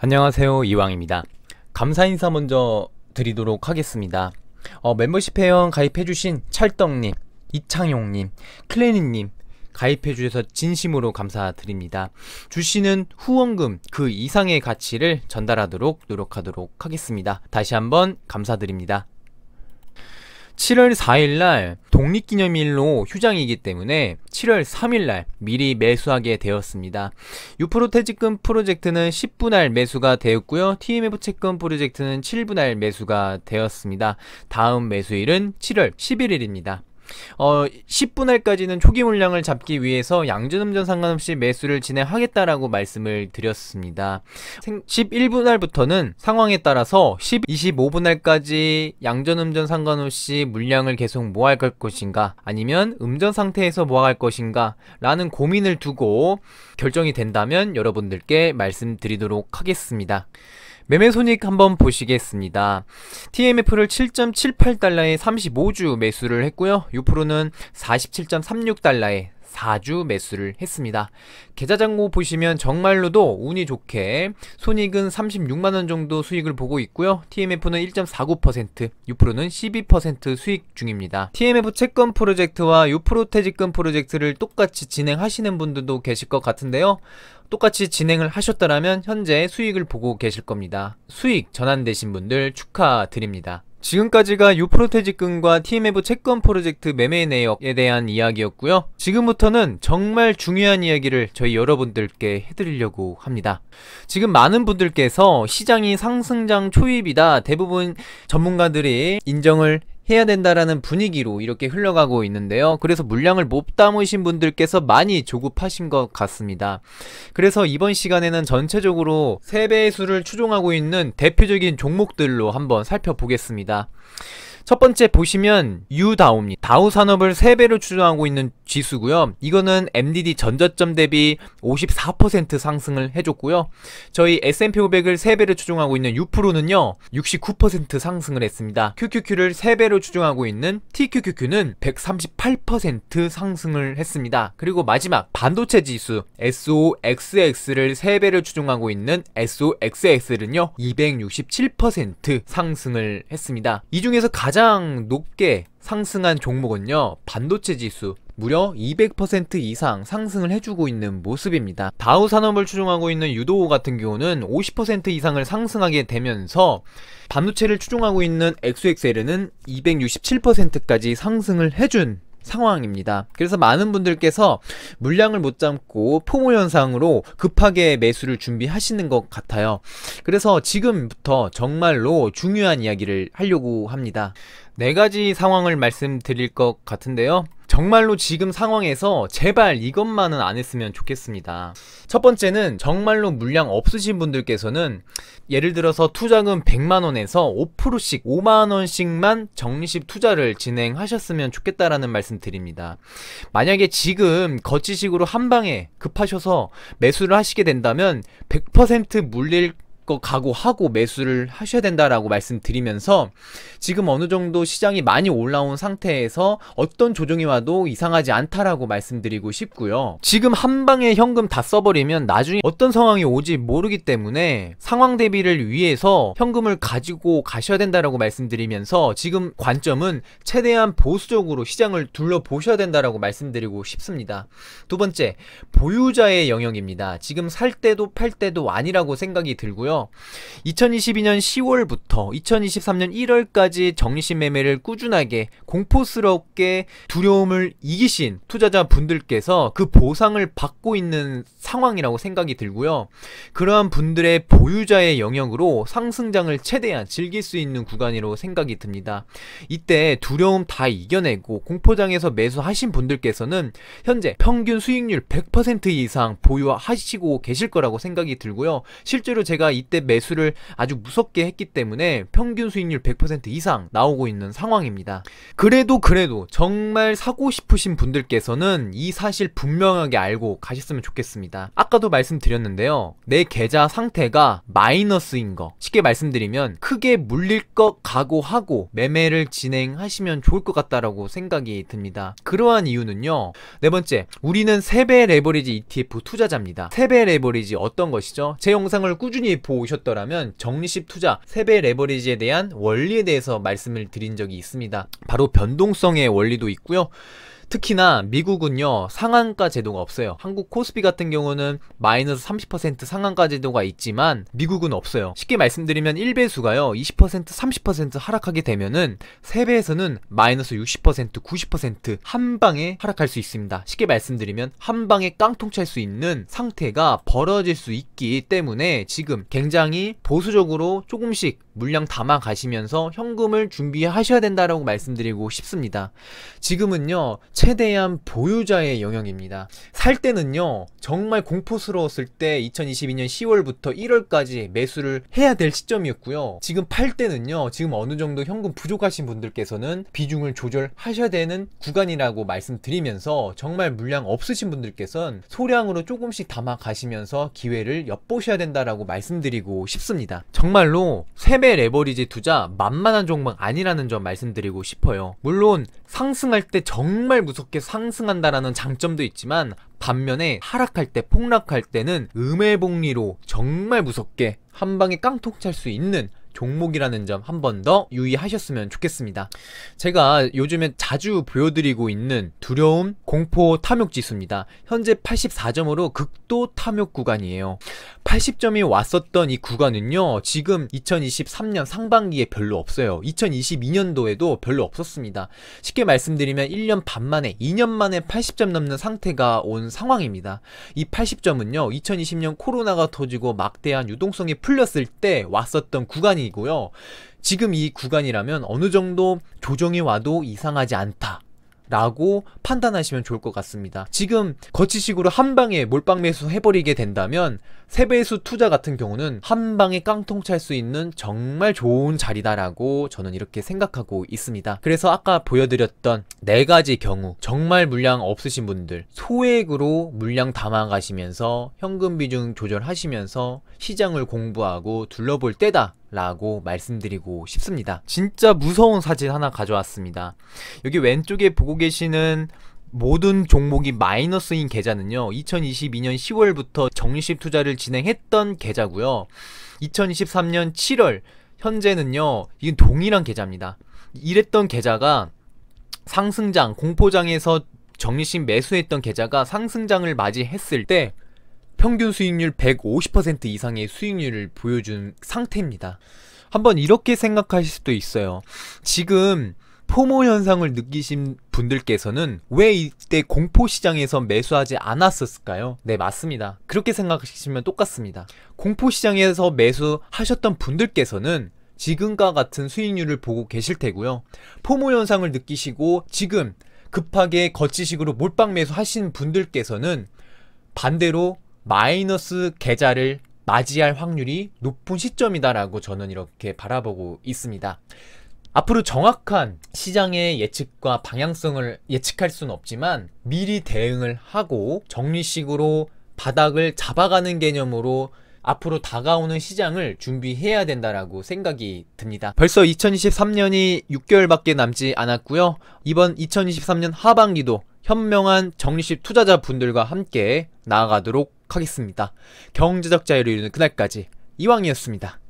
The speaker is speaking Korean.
안녕하세요 이왕입니다 감사 인사 먼저 드리도록 하겠습니다 어, 멤버십 회원 가입해주신 찰떡님 이창용님 클레니님 가입해주셔서 진심으로 감사드립니다. 주시는 후원금 그 이상의 가치를 전달하도록 노력하도록 하겠습니다. 다시 한번 감사드립니다. 7월 4일날 독립기념일로 휴장이기 때문에 7월 3일날 미리 매수하게 되었습니다. 유프로 퇴직금 프로젝트는 10분할 매수가 되었고요. TMF 채권 프로젝트는 7분할 매수가 되었습니다. 다음 매수일은 7월 11일입니다. 어, 10분할까지는 초기 물량을 잡기 위해서 양전음전 상관없이 매수를 진행하겠다라고 말씀을 드렸습니다. 11분할부터는 상황에 따라서 10, 25분할까지 양전음전 상관없이 물량을 계속 모아갈 뭐 것인가 아니면 음전 상태에서 모아갈 것인가 라는 고민을 두고 결정이 된다면 여러분들께 말씀드리도록 하겠습니다. 매매 손익 한번 보시겠습니다. TMF를 7.78달러에 35주 매수를 했고요. 유프로는 47.36달러에 4주 매수를 했습니다. 계좌 잔고 보시면 정말로도 운이 좋게 손익은 36만원 정도 수익을 보고 있고요. TMF는 1.49%, 유프로는 12% 수익 중입니다. TMF 채권 프로젝트와 유프로 퇴직금 프로젝트를 똑같이 진행하시는 분들도 계실 것 같은데요. 똑같이 진행을 하셨더라면 현재 수익을 보고 계실 겁니다. 수익 전환되신 분들 축하드립니다. 지금까지가 유프로테지금과 TMF 채권 프로젝트 매매 내역에 대한 이야기였고요. 지금부터는 정말 중요한 이야기를 저희 여러분들께 해드리려고 합니다. 지금 많은 분들께서 시장이 상승장 초입이다 대부분 전문가들이 인정을 해야 된다라는 분위기로 이렇게 흘러가고 있는데요. 그래서 물량을 못 담으신 분들께서 많이 조급하신 것 같습니다. 그래서 이번 시간에는 전체적으로 세배수를 의 추종하고 있는 대표적인 종목들로 한번 살펴보겠습니다. 첫 번째 보시면 유다우입니다. 다우 산업을 3배로 추정하고 있는 지수고요. 이거는 MDD 전저점 대비 54% 상승을 해줬고요. 저희 S&P 500을 3배로 추정하고 있는 유프로는요69% 상승을 했습니다. QQQ를 3배로 추정하고 있는 TQQQ는 138% 상승을 했습니다. 그리고 마지막 반도체 지수 SOXX를 3배로 추정하고 있는 SOXX는요. 267% 상승을 했습니다. 이 중에서 가장 가장 높게 상승한 종목은요 반도체 지수 무려 200% 이상 상승을 해주고 있는 모습입니다. 다우 산업을 추종하고 있는 유도 같은 경우는 50% 이상을 상승하게 되면서 반도체를 추종하고 있는 엑소엑은 267%까지 상승을 해준 상황입니다. 그래서 많은 분들께서 물량을 못 잡고 포모 현상으로 급하게 매수를 준비하시는 것 같아요. 그래서 지금부터 정말로 중요한 이야기를 하려고 합니다. 네 가지 상황을 말씀드릴 것 같은데요. 정말로 지금 상황에서 제발 이것만은 안 했으면 좋겠습니다. 첫 번째는 정말로 물량 없으신 분들께서는 예를 들어서 투자금 100만원에서 5%씩 5만원씩만 정리식 투자를 진행하셨으면 좋겠다라는 말씀 드립니다. 만약에 지금 거치식으로 한방에 급하셔서 매수를 하시게 된다면 100% 물릴 거 각오하고 매수를 하셔야 된다라고 말씀드리면서 지금 어느 정도 시장이 많이 올라온 상태에서 어떤 조정이 와도 이상하지 않다라고 말씀드리고 싶고요. 지금 한 방에 현금 다 써버리면 나중에 어떤 상황이 오지 모르기 때문에 상황 대비를 위해서 현금을 가지고 가셔야 된다라고 말씀드리면서 지금 관점은 최대한 보수적으로 시장을 둘러보셔야 된다라고 말씀드리고 싶습니다. 두 번째, 보유자의 영역입니다. 지금 살 때도 팔 때도 아니라고 생각이 들고요. 2022년 10월부터 2023년 1월까지 정리신 매매를 꾸준하게 공포스럽게 두려움을 이기신 투자자 분들께서 그 보상을 받고 있는 상황이라고 생각이 들고요. 그러한 분들의 보유자의 영역으로 상승장을 최대한 즐길 수 있는 구간이라고 생각이 듭니다. 이때 두려움 다 이겨내고 공포장에서 매수하신 분들께서는 현재 평균 수익률 100% 이상 보유하시고 계실 거라고 생각이 들고요. 실제로 제가 이 이때 매수를 아주 무섭게 했기 때문에 평균 수익률 100% 이상 나오고 있는 상황입니다. 그래도 그래도 정말 사고 싶으신 분들께서는 이 사실 분명하게 알고 가셨으면 좋겠습니다. 아까도 말씀드렸는데요. 내 계좌 상태가 마이너스인 거 쉽게 말씀드리면 크게 물릴 것 각오하고 매매를 진행하시면 좋을 것 같다라고 생각이 듭니다. 그러한 이유는요. 네 번째, 우리는 3배 레버리지 ETF 투자자입니다. 3배 레버리지 어떤 것이죠? 제 영상을 꾸준히 보고 오셨더라면 정리식 투자, 세배 레버리지에 대한 원리에 대해서 말씀을 드린 적이 있습니다. 바로 변동성의 원리도 있고요. 특히나 미국은요 상한가 제도가 없어요 한국 코스피 같은 경우는 마이너스 30% 상한가 제도가 있지만 미국은 없어요 쉽게 말씀드리면 1배수가요 20% 30% 하락하게 되면은 3배에서는 마이너스 60% 90% 한방에 하락할 수 있습니다 쉽게 말씀드리면 한방에 깡통 찰 수 있는 상태가 벌어질 수 있기 때문에 지금 굉장히 보수적으로 조금씩 물량 담아 가시면서 현금을 준비하셔야 된다라고 말씀드리고 싶습니다. 지금은요, 최대한 보유자의 영역입니다. 살 때는요, 정말 공포스러웠을 때 2022년 10월부터 1월까지 매수를 해야 될 시점이었고요. 지금 팔 때는요, 지금 어느 정도 현금 부족하신 분들께서는 비중을 조절하셔야 되는 구간이라고 말씀드리면서 정말 물량 없으신 분들께선 소량으로 조금씩 담아 가시면서 기회를 엿보셔야 된다라고 말씀드리고 싶습니다. 정말로 세배 해외 레버리지 투자 만만한 종목 아니라는 점 말씀드리고 싶어요. 물론 상승할 때 정말 무섭게 상승한다라는 장점도 있지만 반면에 하락할 때 폭락할 때는 음해복리로 정말 무섭게 한 방에 깡통 찰 수 있는 종목이라는 점 한 번 더 유의하셨으면 좋겠습니다. 제가 요즘에 자주 보여드리고 있는 두려움, 공포, 탐욕 지수입니다. 현재 84점으로 극도 탐욕 구간이에요. 80점이 왔었던 이 구간은요 지금 2023년 상반기에 별로 없어요 2022년도에도 별로 없었습니다 쉽게 말씀드리면 1년 반 만에 2년 만에 80점 넘는 상태가 온 상황입니다 이 80점은요 2020년 코로나가 터지고 막대한 유동성이 풀렸을 때 왔었던 구간이고요 지금 이 구간이라면 어느 정도 조정이 와도 이상하지 않다 라고 판단하시면 좋을 것 같습니다. 지금 거치식으로 한 방에 몰빵 매수 해버리게 된다면 세배수 투자 같은 경우는 한 방에 깡통 찰 수 있는 정말 좋은 자리다라고 저는 이렇게 생각하고 있습니다. 그래서 아까 보여드렸던 네 가지 경우 정말 물량 없으신 분들 소액으로 물량 담아가시면서 현금 비중 조절하시면서 시장을 공부하고 둘러볼 때다 라고 말씀드리고 싶습니다 진짜 무서운 사진 하나 가져왔습니다 여기 왼쪽에 보고 계시는 모든 종목이 마이너스인 계좌는요 2022년 10월부터 정리식 투자를 진행했던 계좌고요 2023년 7월 현재는요 이건 동일한 계좌입니다 이랬던 계좌가 상승장 공포장에서 정리식 매수했던 계좌가 상승장을 맞이했을 때 평균 수익률 150% 이상의 수익률을 보여준 상태입니다. 한번 이렇게 생각하실 수도 있어요. 지금 포모 현상을 느끼신 분들께서는 왜 이때 공포 시장에서 매수하지 않았었을까요? 네, 맞습니다. 그렇게 생각하시면 똑같습니다. 공포 시장에서 매수하셨던 분들께서는 지금과 같은 수익률을 보고 계실 테고요. 포모 현상을 느끼시고 지금 급하게 거치식으로 몰빵 매수하신 분들께서는 반대로 마이너스 계좌를 맞이할 확률이 높은 시점이다라고 저는 이렇게 바라보고 있습니다. 앞으로 정확한 시장의 예측과 방향성을 예측할 수는 없지만 미리 대응을 하고 정리식으로 바닥을 잡아가는 개념으로 앞으로 다가오는 시장을 준비해야 된다라고 생각이 듭니다. 벌써 2023년이 6개월밖에 남지 않았고요. 이번 2023년 하반기도 현명한 정리식 투자자분들과 함께 나아가도록 하겠습니다. 경제적 자유를 이루는 그날까지 이왕이었습니다.